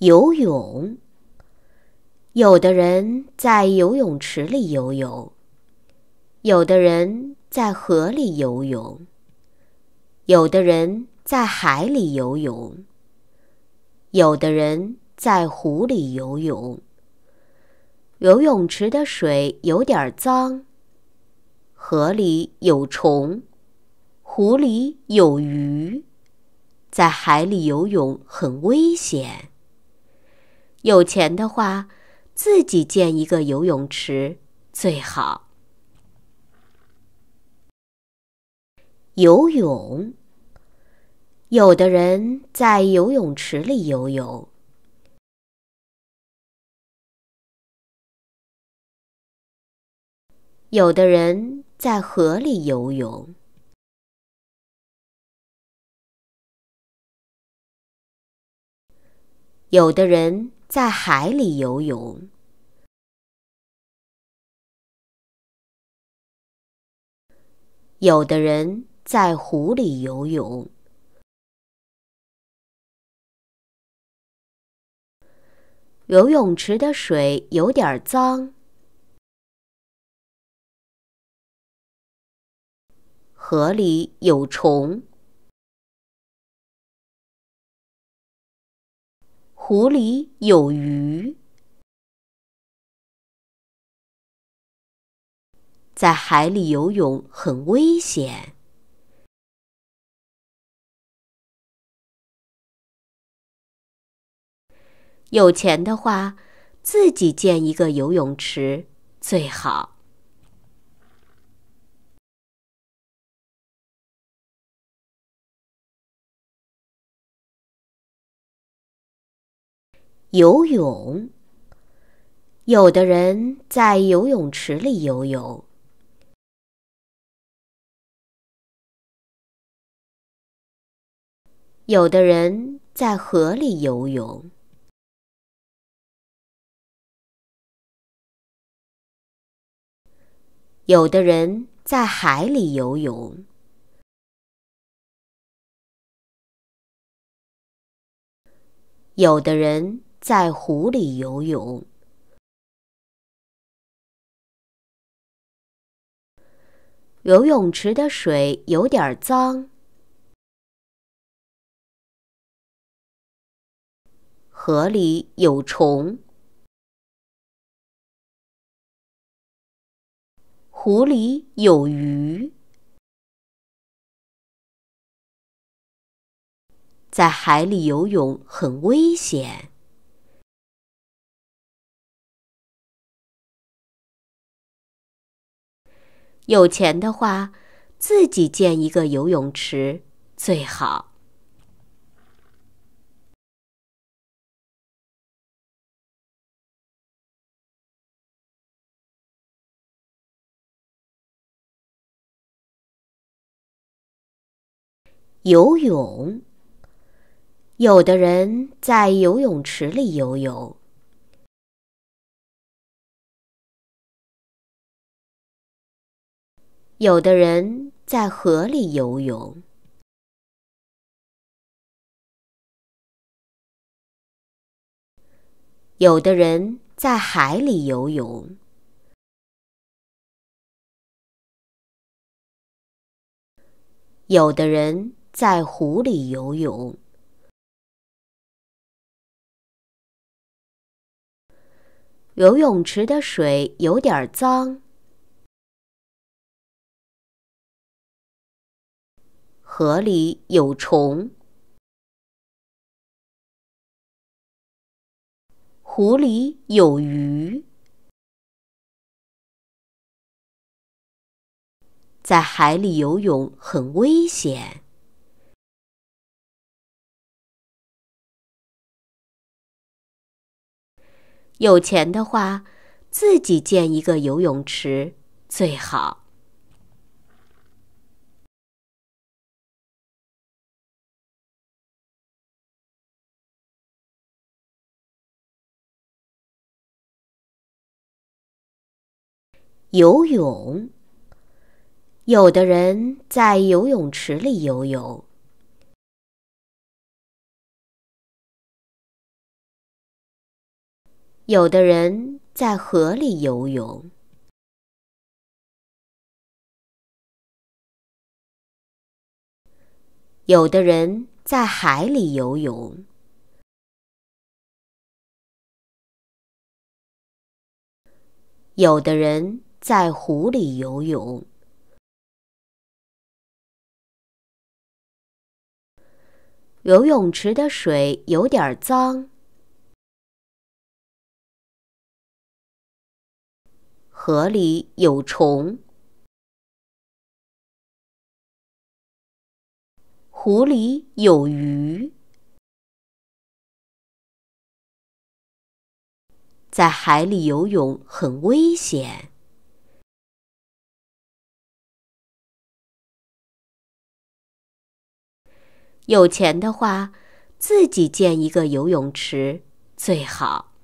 游泳，有的人在游泳池里游泳，有的人在河里游泳，有的人在海里游泳，有的人在湖里游泳。游泳池的水有点脏，河里有虫，湖里有鱼，在海里游泳很危险。有钱的话，自己建一个游泳池最好。游泳，有的人在游泳池里游泳，有的人在河里游泳，有的人。在海里游泳，有的人在湖里游泳。游泳池的水有点脏，河里有虫。湖里有鱼，在海里游泳很危险。有钱的话，自己建一个游泳池最好。游泳。有的人在游泳池里游泳，有的人在河里游泳，有的人在海里游泳，有的人。在湖里游泳，游泳池的水有点脏。河里有虫，湖里有鱼。在海里游泳很危险。有钱的话，自己建一个游泳池最好。游泳，有的人在游泳池里游泳。有的人在河里游泳，有的人在海里游泳，有的人在湖里游泳。游泳池的水有点脏。河里有虫，湖里有鱼，在海里游泳很危险。有钱的话，自己建一个游泳池最好。游泳。有的人在游泳池里游泳，有的人在河里游泳，有的人在海里游泳，有的人。在湖里游泳，游泳池的水有点脏。河里有虫，湖里有鱼。在海里游泳很危险。有钱的话，自己建一个游泳池最好。